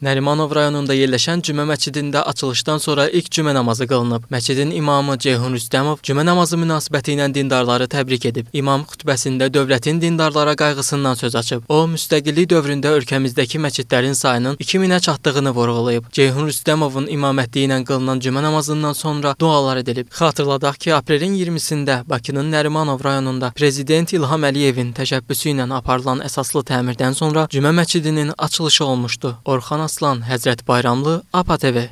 Nərimanov rayonunda yerləşən Cümə məscidində açılışdan sonra ilk cümə namazı qılınıb. Məscidin imamı Ceyhun Rüstəmov cümə namazı münasibəti ilə dindarları təbrik edib. İmam xutbəsində dövlətin dindarlara qayğısından söz açıb. O, müstəqillik dövründə ölkəmizdəki məscidlərin sayının 2000-ə çatdığını vurğulayıb. Ceyhun Rüstəmovun imamətliyi ilə qılınan cümə namazından sonra dualar edilib. Xatırladaq ki, aprelin 20-sində Bakının Nərimanov rayonunda prezident İlham Əliyevin təşəbbüsü ilə aparılan əsaslı təmirdən sonra cümə məscidinin açılışı olmuşdu. Orxan Aslan, Həzrət Bayramlı, APA TV.